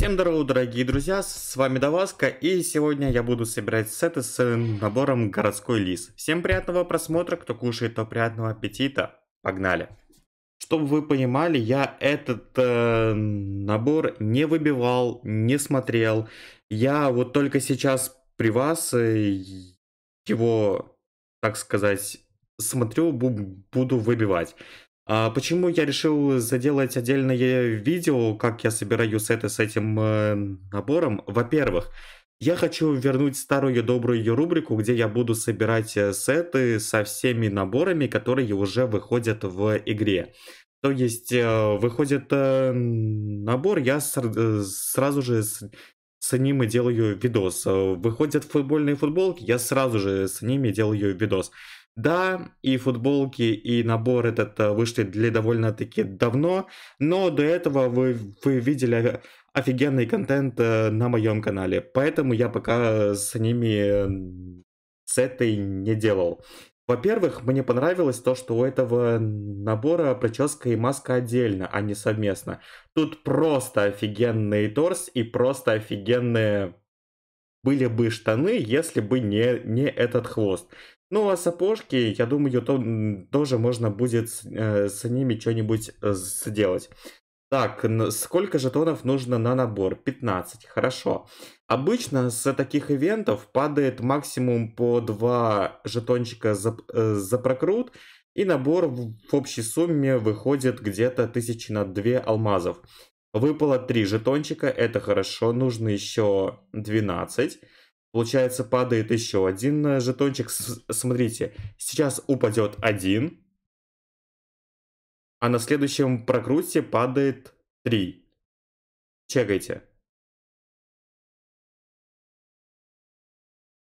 Всем здорово, дорогие друзья, с вами Даваска, и сегодня я буду собирать сеты с набором Городской Лис. Всем приятного просмотра, кто кушает, то приятного аппетита, погнали! Чтобы вы понимали, я этот э, набор не выбивал, не смотрел, я вот только сейчас при вас э, его, так сказать, смотрю, буду выбивать. А почему я решил заделать отдельное видео, как я собираю сеты с этим э, набором? Во-первых, я хочу вернуть старую добрую рубрику, где я буду собирать э, сеты со всеми наборами, которые уже выходят в игре. То есть э, выходит набор, я сразу же с ними делаю видос. Выходят футбольные футболки, я сразу же с ними делаю видос. Да, и футболки, и набор этот э, вышли для довольно-таки давно, но до этого вы, вы видели офигенный контент э, на моем канале, поэтому я пока с ними с этой не делал. Во-первых, мне понравилось то, что у этого набора прическа и маска отдельно, а не совместно. Тут просто офигенный торс и просто офигенные были бы штаны, если бы не, не этот хвост. Ну, а сапожки, я думаю, то, тоже можно будет с, э, с ними что-нибудь э, сделать. Так, сколько жетонов нужно на набор? 15, хорошо. Обычно с таких ивентов падает максимум по 2 жетончика за, э, за прокрут, и набор в, в общей сумме выходит где-то тысячи на 2 алмазов. Выпало 3 жетончика, это хорошо, нужно еще 12. Получается, падает еще один э, жетончик. С смотрите, сейчас упадет один, а на следующем прокрутке падает 3. Чекайте.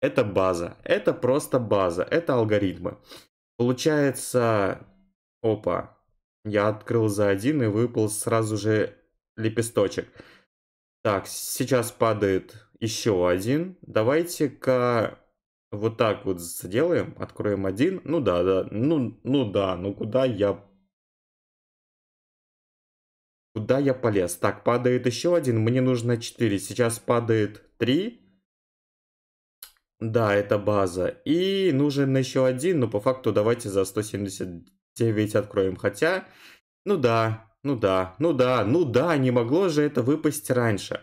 Это база. Это просто база. Это алгоритмы. Получается... Опа. Я открыл за один и выпал сразу же лепесточек. Так, сейчас падает еще один. Давайте-ка вот так вот сделаем. Откроем один. Ну да, да. Ну, ну да, ну куда я... Куда я полез? Так, падает еще один. Мне нужно 4. Сейчас падает 3. Да, это база. И нужен еще один. Но по факту давайте за 179 откроем. Хотя, ну да, ну да, ну да, ну да, не могло же это выпасть раньше.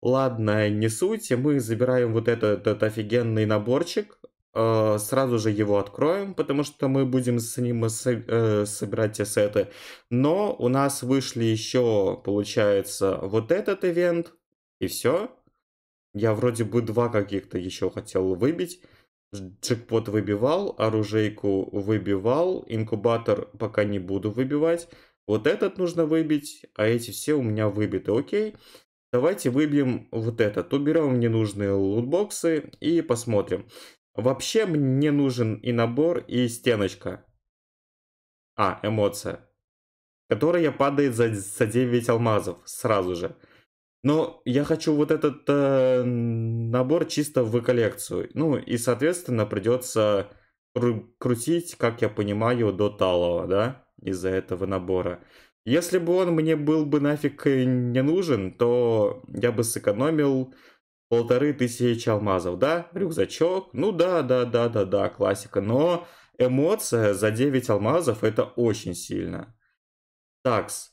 Ладно, не суть, мы забираем вот этот, этот офигенный наборчик, э, сразу же его откроем, потому что мы будем с ним э, со, э, собирать ассеты. Но у нас вышли еще, получается, вот этот ивент, и все. Я вроде бы два каких-то еще хотел выбить. Джекпот выбивал, оружейку выбивал, инкубатор пока не буду выбивать. Вот этот нужно выбить, а эти все у меня выбиты, окей. Давайте выбьем вот этот. Уберем ненужные лутбоксы и посмотрим. Вообще мне нужен и набор, и стеночка. А, эмоция. Которая падает за, за 9 алмазов сразу же. Но я хочу вот этот э, набор чисто в коллекцию. Ну и, соответственно, придется кру крутить, как я понимаю, до талого, да? из-за этого набора. Если бы он мне был бы нафиг не нужен, то я бы сэкономил полторы тысячи алмазов, да? Рюкзачок, ну да, да, да, да, да, классика. Но эмоция за 9 алмазов это очень сильно. Такс.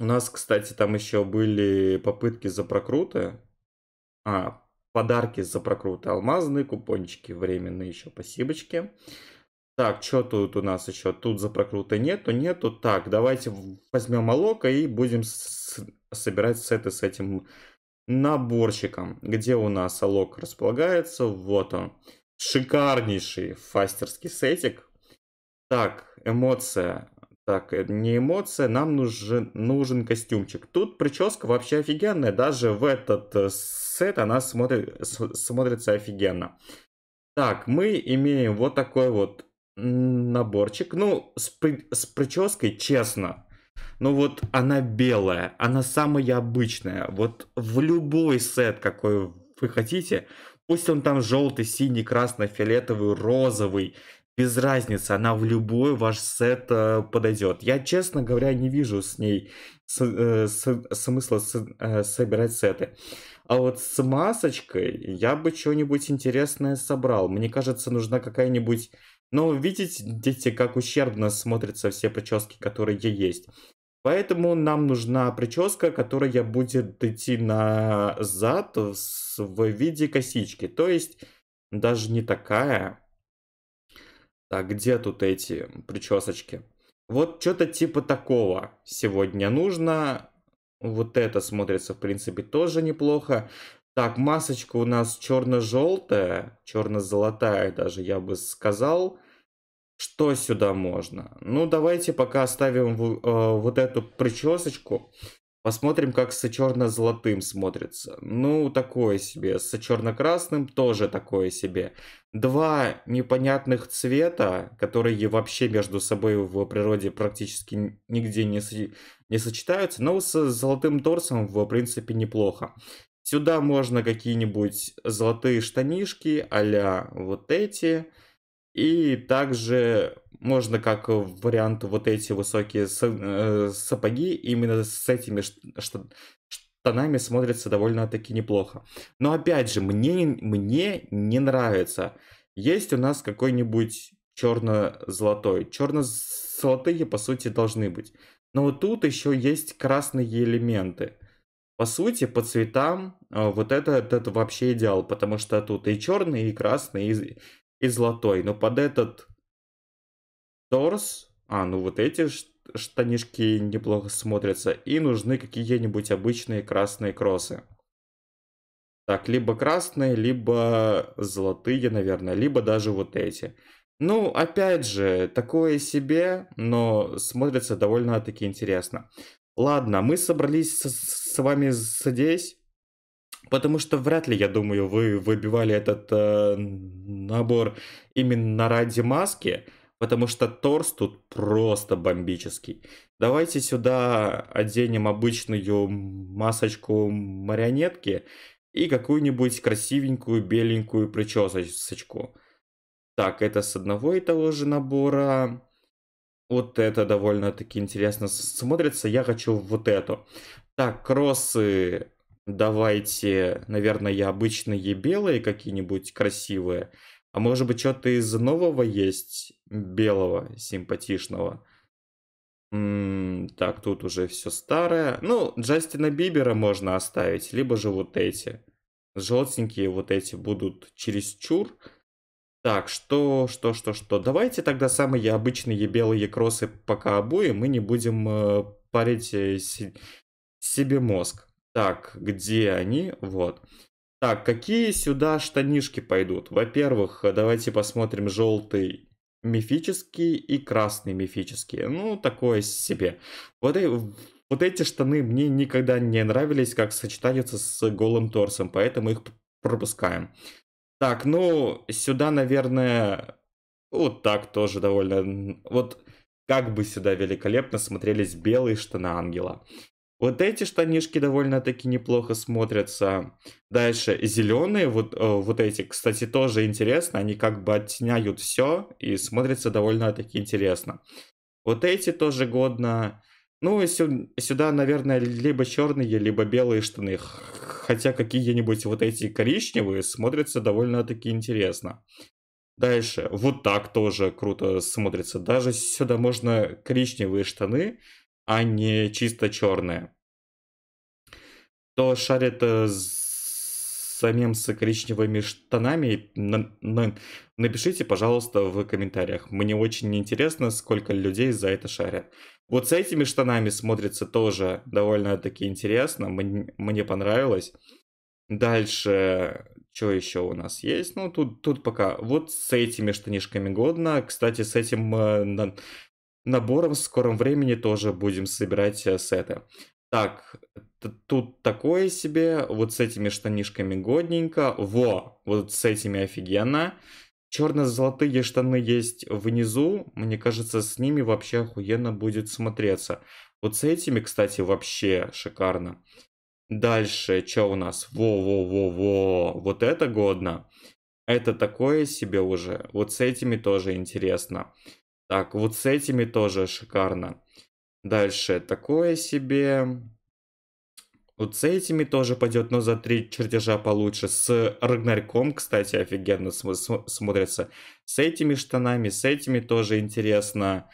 У нас, кстати, там еще были попытки за прокруты. А, подарки за прокруты. Алмазные купончики временные еще, спасибочки. Так, что тут у нас еще? Тут запрокрута нету, нету. Так, давайте возьмем молоко и будем с собирать сеты с этим наборчиком. Где у нас алок располагается? Вот он. Шикарнейший фастерский сетик. Так, эмоция. Так, э, не эмоция, нам нужен, нужен костюмчик. Тут прическа вообще офигенная, даже в этот э, сет она смотри, смотрится офигенно. Так, мы имеем вот такой вот наборчик. Ну, с, при... с прической, честно. Ну вот она белая, она самая обычная. Вот в любой сет, какой вы хотите, пусть он там желтый, синий, красный, фиолетовый, розовый, без разницы, она в любой ваш сет э, подойдет. Я, честно говоря, не вижу с ней с, э, с, смысла с, э, собирать сеты. А вот с масочкой я бы что-нибудь интересное собрал. Мне кажется, нужна какая-нибудь ну, видите, дети, как ущербно смотрятся все прически, которые есть. Поэтому нам нужна прическа, которая будет идти назад в виде косички. То есть даже не такая. Так, где тут эти причесочки? Вот что-то типа такого сегодня нужно. Вот это смотрится, в принципе, тоже неплохо. Так, масочка у нас черно-желтая, черно-золотая даже, я бы сказал. Что сюда можно? Ну, давайте пока оставим э, вот эту причесочку. Посмотрим, как с черно-золотым смотрится. Ну, такое себе. С черно-красным тоже такое себе. Два непонятных цвета, которые вообще между собой в природе практически нигде не, не сочетаются, но с золотым торсом, в принципе, неплохо. Сюда можно какие-нибудь золотые штанишки, а вот эти. И также можно как вариант вот эти высокие э, сапоги именно с этими штанами смотрится довольно-таки неплохо. Но опять же, мне, мне не нравится. Есть у нас какой-нибудь черно-золотой. Черно-золотые, по сути, должны быть. Но вот тут еще есть красные элементы по сути, по цветам а, вот это, это вообще идеал, потому что тут и черный, и красный, и, и золотой. Но под этот торс, а, ну вот эти штанишки неплохо смотрятся, и нужны какие-нибудь обычные красные кроссы. Так, либо красные, либо золотые, наверное, либо даже вот эти. Ну, опять же, такое себе, но смотрится довольно-таки интересно. Ладно, мы собрались с, с вами здесь, потому что вряд ли, я думаю, вы выбивали этот э, набор именно ради маски, потому что торс тут просто бомбический. Давайте сюда оденем обычную масочку марионетки и какую-нибудь красивенькую беленькую причесочку. Так, это с одного и того же набора. Вот это довольно-таки интересно смотрится. Я хочу вот эту. Так, кроссы давайте, наверное, я обычные белые какие-нибудь красивые. А может быть, что-то из нового есть белого, симпатичного. М-м, так, тут уже все старое. Ну, Джастина Бибера можно оставить, либо же вот эти. Желтенькие вот эти будут чересчур. чур так, что, что, что, что? Давайте тогда самые обычные белые кросы пока обои, мы не будем э, парить э, си- себе мозг. Так, где они? Вот. Так, какие сюда штанишки пойдут? Во-первых, давайте посмотрим желтый мифический и красный мифический. Ну, такое себе. Вот, вот эти штаны мне никогда не нравились, как сочетаются с голым торсом, поэтому их пропускаем. Так, ну, сюда, наверное, вот так тоже довольно... Вот как бы сюда великолепно смотрелись белые штаны ангела. Вот эти штанишки довольно-таки неплохо смотрятся. Дальше зеленые, вот, э, вот эти, кстати, тоже интересно. Они как бы оттеняют все и смотрятся довольно-таки интересно. Вот эти тоже годно. Ну, и сюда, наверное, либо черные, либо белые штаны. Хотя какие-нибудь вот эти коричневые смотрятся довольно-таки интересно. Дальше. Вот так тоже круто смотрится. Даже сюда можно коричневые штаны, а не чисто черные. Кто шарит э, самим с коричневыми штанами, на, на, напишите, пожалуйста, в комментариях. Мне очень интересно, сколько людей за это шарят. Вот с этими штанами смотрится тоже довольно-таки интересно. Мне, мне понравилось. Дальше, что еще у нас есть? Ну, тут, тут пока вот с этими штанишками годно. Кстати, с этим э, на, набором в скором времени тоже будем собирать э, сеты. Так, тут такое себе, вот с этими штанишками годненько, во, вот с этими офигенно. Черно-золотые штаны есть внизу, мне кажется, с ними вообще охуенно будет смотреться. Вот с этими, кстати, вообще шикарно. Дальше, что у нас? Во-во-во-во, вот это годно. Это такое себе уже. Вот с этими тоже интересно. Так, вот с этими тоже шикарно. Дальше такое себе. Вот с этими тоже пойдет, но за три чертежа получше. С Рагнарьком, кстати, офигенно см смотрится. С этими штанами, с этими тоже интересно.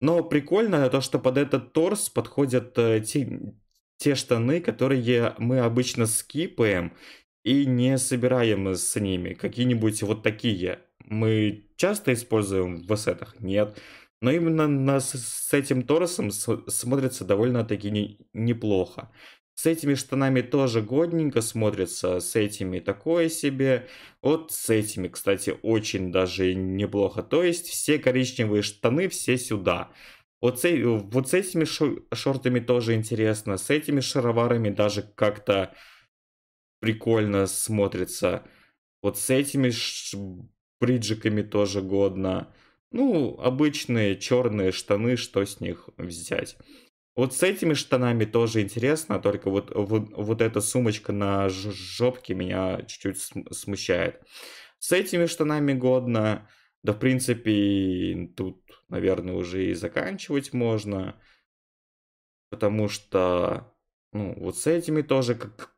Но прикольно то, что под этот торс подходят э, те, те штаны, которые мы обычно скипаем и не собираем с ними. Какие-нибудь вот такие. Мы часто используем в эсетах? Нет. Но именно на, с этим торсом смотрится довольно-таки не неплохо. С этими штанами тоже годненько смотрится, с этими такое себе. Вот с этими, кстати, очень даже неплохо. То есть все коричневые штаны, все сюда. Вот с, э, вот с этими шортами тоже интересно, с этими шароварами даже как-то прикольно смотрится. Вот с этими бриджиками тоже годно. Ну, обычные черные штаны, что с них взять. Вот с этими штанами тоже интересно, только вот, вот, вот эта сумочка на жопке меня чуть-чуть смущает. С этими штанами годно. Да, в принципе, тут, наверное, уже и заканчивать можно. Потому что, ну, вот с этими тоже как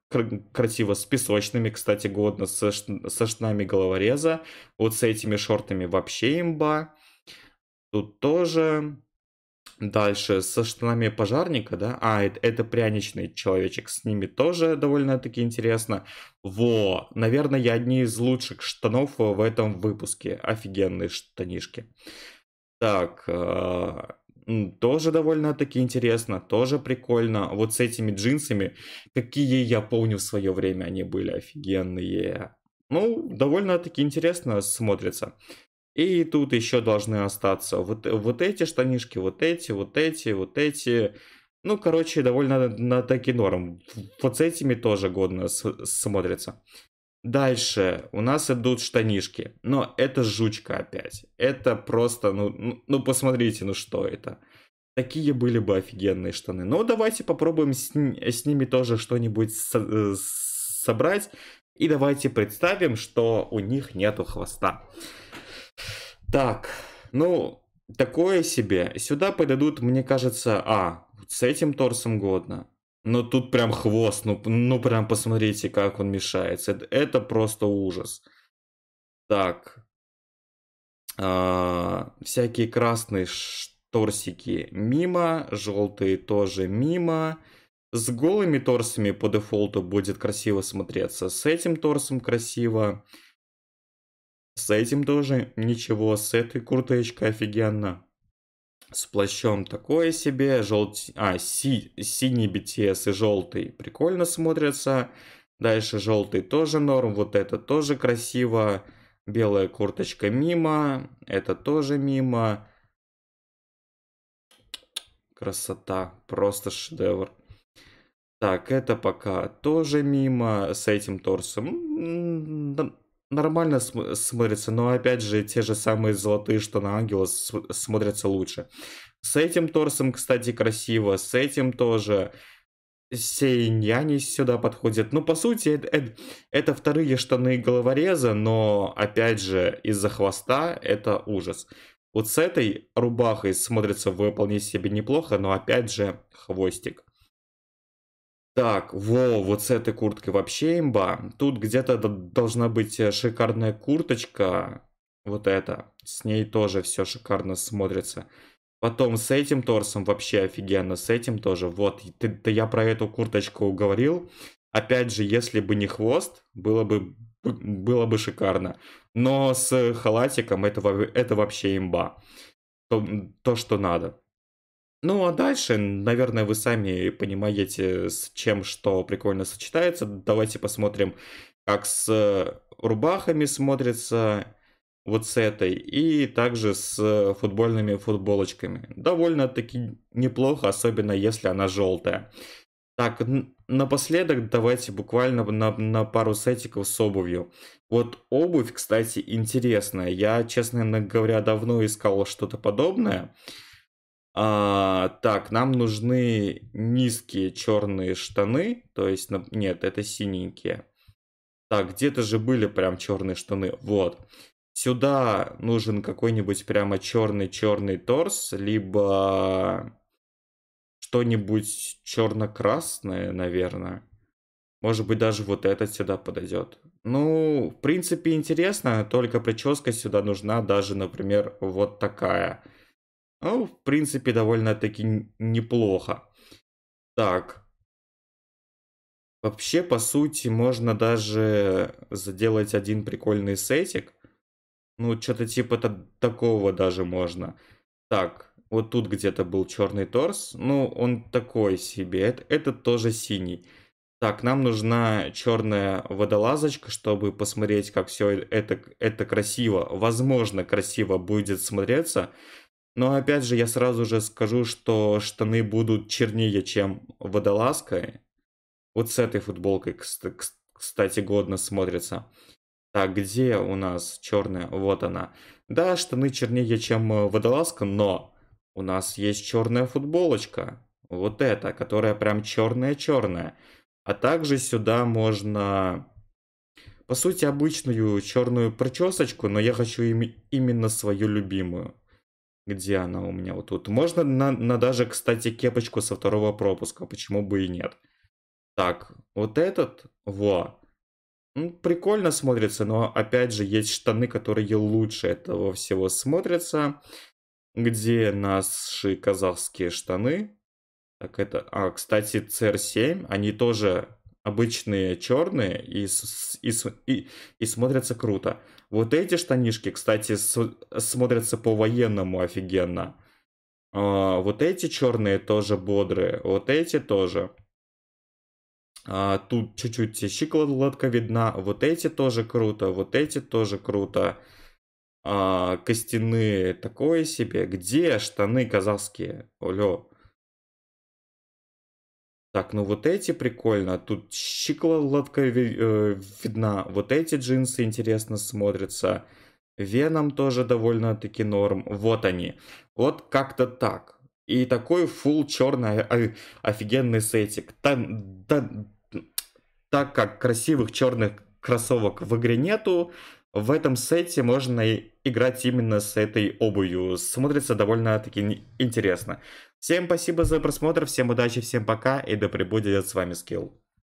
красиво, с песочными, кстати, годно, со, со штанами головореза. Вот с этими шортами вообще имба. Тут тоже. Дальше со штанами пожарника, да? А, это, это пряничный человечек. С ними тоже довольно-таки интересно. Во, наверное, я одни из лучших штанов э, в этом выпуске. Офигенные штанишки. Так, а, тоже довольно-таки интересно, тоже прикольно. Вот с этими джинсами, какие я помню в свое время, они были офигенные. Ну, довольно-таки интересно смотрится. И тут еще должны остаться вот, вот эти штанишки, вот эти, вот эти, вот эти. Ну, короче, довольно на таки норм. Вот с этими тоже годно смотрится. Дальше у нас идут штанишки. Но это жучка опять. Это просто, ну, ну, ну посмотрите, ну что это. Такие были бы офигенные штаны. Ну, давайте попробуем с, с ними тоже что-нибудь со собрать. И давайте представим, что у них нету хвоста. Так, ну, такое себе. Сюда подойдут, мне кажется, а, с этим торсом годно. Но тут прям хвост, ну, ну прям посмотрите, как он мешается. Это, это просто ужас. Так. А, всякие красные торсики мимо, желтые тоже мимо. С голыми торсами по дефолту будет красиво смотреться, с этим торсом красиво. С этим тоже ничего, с этой курточкой офигенно. С плащом такое себе, желтый, а, си, синий BTS и желтый прикольно смотрятся. Дальше желтый тоже норм, вот это тоже красиво. Белая курточка мимо, это тоже мимо. Красота, просто шедевр. Так, это пока тоже мимо с этим торсом нормально см- смотрится, но опять же те же самые золотые, что на Ангела, с- смотрятся лучше. С этим торсом, кстати, красиво, с этим тоже. Сейньяни сюда подходит. Ну, по сути, это, это, это вторые штаны головореза, но, опять же, из-за хвоста это ужас. Вот с этой рубахой смотрится вполне себе неплохо, но, опять же, хвостик. Так, во, вот с этой курткой вообще имба. Тут где-то должна быть э, шикарная курточка. Вот эта. С ней тоже все шикарно смотрится. Потом с этим торсом вообще офигенно. С этим тоже. Вот, ты, ты, я про эту курточку говорил. Опять же, если бы не хвост, было бы, было бы шикарно. Но с э, халатиком это, это вообще имба. То, то, что надо. Ну а дальше, наверное, вы сами понимаете, с чем что прикольно сочетается. Давайте посмотрим, как с рубахами смотрится вот с этой, и также с футбольными футболочками. Довольно-таки неплохо, особенно если она желтая. Так, напоследок давайте буквально на, на пару сетиков с обувью. Вот обувь, кстати, интересная. Я, честно говоря, давно искал что-то подобное. А, так, нам нужны низкие черные штаны. То есть, нет, это синенькие. Так, где-то же были прям черные штаны. Вот. Сюда нужен какой-нибудь прямо черный-черный торс, либо что-нибудь черно-красное, наверное. Может быть, даже вот этот сюда подойдет. Ну, в принципе, интересно, только прическа сюда нужна даже, например, вот такая – ну, в принципе, довольно-таки неплохо. Так. Вообще, по сути, можно даже заделать один прикольный сетик. Ну, что-то типа такого даже можно. Так, вот тут где-то был черный торс. Ну, он такой себе. этот это тоже синий. Так, нам нужна черная водолазочка, чтобы посмотреть, как все это, это красиво. Возможно, красиво будет смотреться. Но опять же, я сразу же скажу, что штаны будут чернее, чем водолазка. Вот с этой футболкой, кстати, годно смотрится. Так, где у нас черная? Вот она. Да, штаны чернее, чем э, водолазка, но у нас есть черная футболочка. Вот эта, которая прям черная-черная. А также сюда можно, по сути, обычную черную причесочку, но я хочу им именно свою любимую. Где она у меня? Вот тут. Можно на, на даже, кстати, кепочку со второго пропуска. Почему бы и нет? Так, вот этот. Во. Ну, прикольно смотрится, но опять же есть штаны, которые лучше этого всего смотрятся. Где наши казахские штаны? Так это... А, кстати, CR7. Они тоже обычные черные и, и, и, и смотрятся круто. Вот эти штанишки, кстати, с, смотрятся по-военному офигенно. А, вот эти черные тоже бодрые, вот эти тоже. А, тут чуть-чуть щиколотка видна, вот эти тоже круто, вот эти тоже круто. А, костяные такое себе. Где штаны казахские? Олё. Так, ну вот эти прикольно. А тут щиколотка э, видна. Вот эти джинсы интересно смотрятся. Веном тоже довольно-таки норм. Вот они. Вот как-то так. И такой фул черный а, э, офигенный сетик. Там, да, так как красивых черных кроссовок в игре нету, в этом сете можно играть именно с этой обувью. Смотрится довольно-таки интересно. Всем спасибо за просмотр, всем удачи, всем пока и да пребудет с вами скилл.